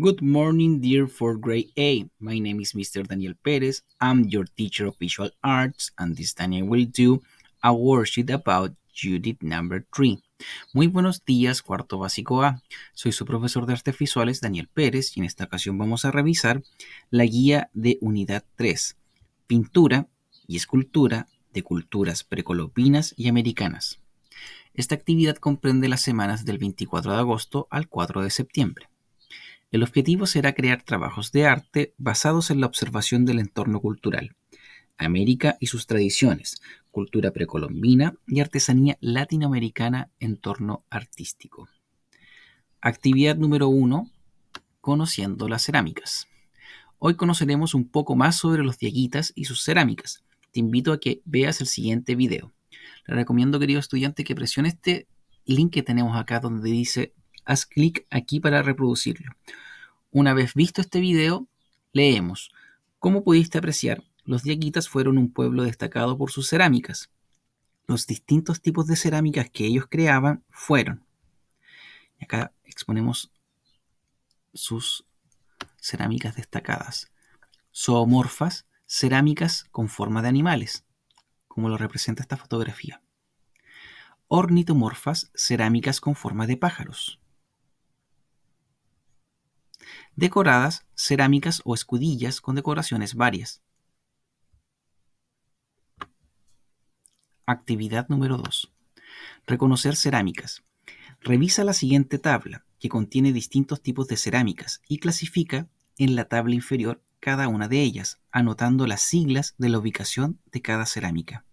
Good morning, dear for grade A. My name is Mr. Daniel Pérez, I'm your teacher of visual arts, and this time will do a worksheet about unit number 3. Muy buenos días, cuarto básico A. Soy su profesor de artes visuales, Daniel Pérez, y en esta ocasión vamos a revisar la guía de unidad 3, pintura y escultura de culturas precolombinas y americanas. Esta actividad comprende las semanas del 24 de agosto al 4 de septiembre. El objetivo será crear trabajos de arte basados en la observación del entorno cultural, América y sus tradiciones, cultura precolombina y artesanía latinoamericana en torno artístico. Actividad número 1. Conociendo las cerámicas. Hoy conoceremos un poco más sobre los diaguitas y sus cerámicas. Te invito a que veas el siguiente video. Le recomiendo, querido estudiante, que presione este link que tenemos acá donde dice haz clic aquí para reproducirlo. Una vez visto este video, leemos. Como pudiste apreciar, los diaguitas fueron un pueblo destacado por sus cerámicas. Los distintos tipos de cerámicas que ellos creaban fueron. Acá exponemos sus cerámicas destacadas. Zoomorfas, cerámicas con forma de animales, como lo representa esta fotografía. Ornitomorfas, cerámicas con forma de pájaros decoradas, cerámicas o escudillas con decoraciones varias. Actividad número 2. Reconocer cerámicas. Revisa la siguiente tabla, que contiene distintos tipos de cerámicas, y clasifica en la tabla inferior cada una de ellas, anotando las siglas de la ubicación de cada cerámica.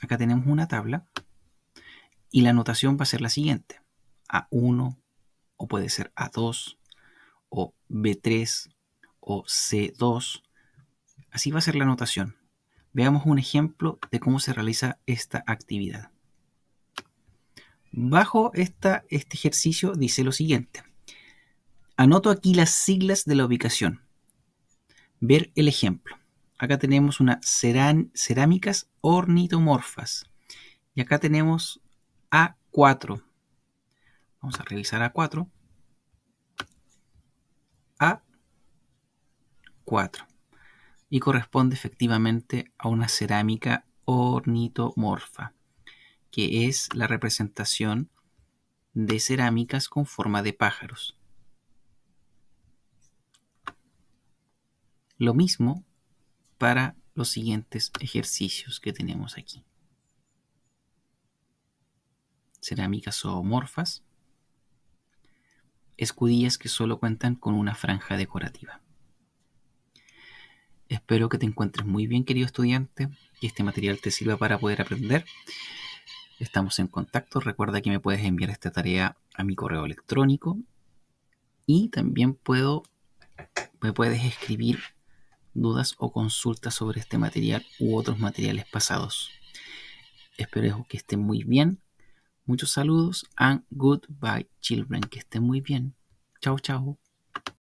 Acá tenemos una tabla y la anotación va a ser la siguiente. A1, o puede ser A2 o B3 o C2. Así va a ser la anotación. Veamos un ejemplo de cómo se realiza esta actividad. Bajo esta, este ejercicio dice lo siguiente. Anoto aquí las siglas de la ubicación. Ver el ejemplo. Acá tenemos una cerámicas ornitomorfas. Y acá tenemos A4. Vamos a realizar A4. y corresponde efectivamente a una cerámica ornitomorfa, que es la representación de cerámicas con forma de pájaros. Lo mismo para los siguientes ejercicios que tenemos aquí. Cerámicas zoomorfas, escudillas que solo cuentan con una franja decorativa. Espero que te encuentres muy bien, querido estudiante, y este material te sirva para poder aprender. Estamos en contacto. Recuerda que me puedes enviar esta tarea a mi correo electrónico y también puedo me puedes escribir dudas o consultas sobre este material u otros materiales pasados. Espero que estén muy bien. Muchos saludos and goodbye children. Que estén muy bien. Chao, chao.